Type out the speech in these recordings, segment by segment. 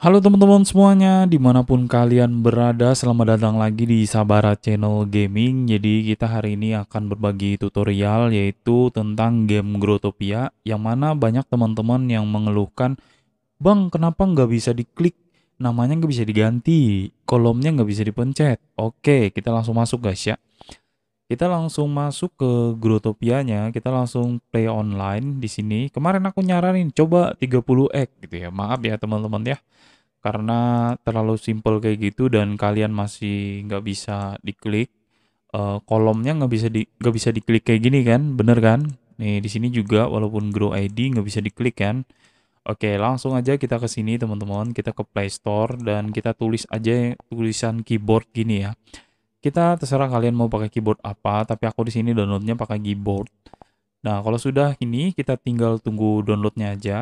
Halo teman-teman semuanya, dimanapun kalian berada, selamat datang lagi di Sabara Channel Gaming. Jadi kita hari ini akan berbagi tutorial yaitu tentang game Grotopia, yang mana banyak teman-teman yang mengeluhkan, Bang kenapa nggak bisa diklik, namanya nggak bisa diganti, kolomnya nggak bisa dipencet. Oke, kita langsung masuk guys ya kita langsung masuk ke Grotopianya, kita langsung play online di sini. Kemarin aku nyaranin coba 30 x gitu ya. Maaf ya teman-teman ya. Karena terlalu simple kayak gitu dan kalian masih nggak bisa diklik. e, kolomnya nggak bisa di nggak bisa diklik kayak gini kan, bener kan? Nih di sini juga walaupun grow ID nggak bisa diklik kan. Oke, langsung aja kita ke sini teman-teman. Kita ke Play Store dan kita tulis aja tulisan keyboard gini ya kita terserah kalian mau pakai keyboard apa, tapi aku di sini downloadnya pakai keyboard. Nah, kalau sudah ini kita tinggal tunggu downloadnya aja.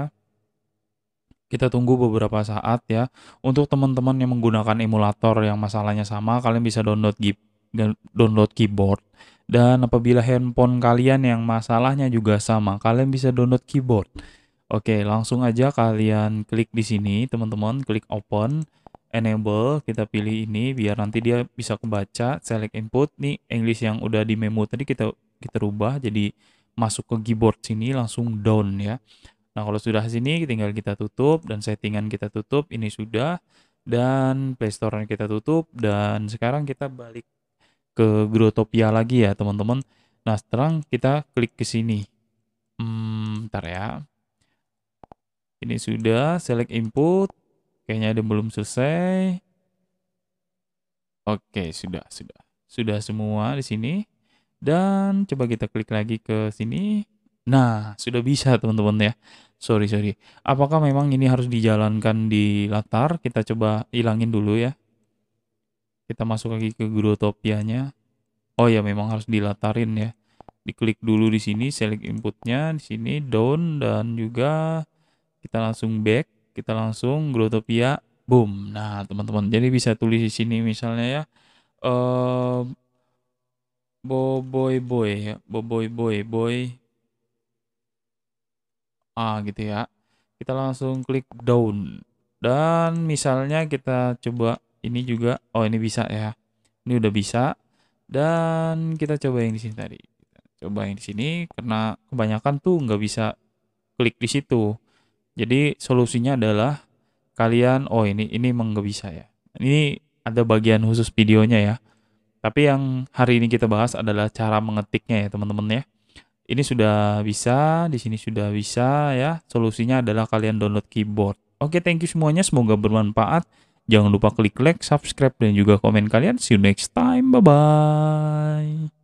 Kita tunggu beberapa saat ya. Untuk teman-teman yang menggunakan emulator yang masalahnya sama, kalian bisa download download keyboard. Dan apabila handphone kalian yang masalahnya juga sama, kalian bisa download keyboard. Oke, langsung aja kalian klik di sini, teman-teman, klik open enable kita pilih ini biar nanti dia bisa kebaca select input nih English yang udah di memo tadi kita kita rubah jadi masuk ke keyboard sini langsung down ya nah kalau sudah sini tinggal kita tutup dan settingan kita tutup ini sudah dan playstore kita tutup dan sekarang kita balik ke Grotopia lagi ya teman-teman nah sekarang kita klik ke sini hmm, ntar ya ini sudah select input Kayaknya ada belum selesai. Oke, sudah, sudah. Sudah semua di sini. Dan coba kita klik lagi ke sini. Nah, sudah bisa teman-teman ya. Sorry, sorry. Apakah memang ini harus dijalankan di latar? Kita coba hilangin dulu ya. Kita masuk lagi ke Grutopianya. Oh ya, memang harus dilatarin ya. Diklik dulu di sini, select inputnya, di sini down dan juga kita langsung back kita langsung Growtopia boom nah teman-teman jadi bisa tulis di sini misalnya ya eh uh, boboy boy boboy boy boy ah gitu ya kita langsung klik down dan misalnya kita coba ini juga oh ini bisa ya ini udah bisa dan kita coba yang di sini tadi coba yang di sini karena kebanyakan tuh nggak bisa klik di situ jadi solusinya adalah kalian oh ini ini nggak bisa ya. Ini ada bagian khusus videonya ya. Tapi yang hari ini kita bahas adalah cara mengetiknya ya teman-teman ya. Ini sudah bisa, di sini sudah bisa ya. Solusinya adalah kalian download keyboard. Oke, thank you semuanya. Semoga bermanfaat. Jangan lupa klik like, subscribe, dan juga komen kalian. See you next time. Bye-bye.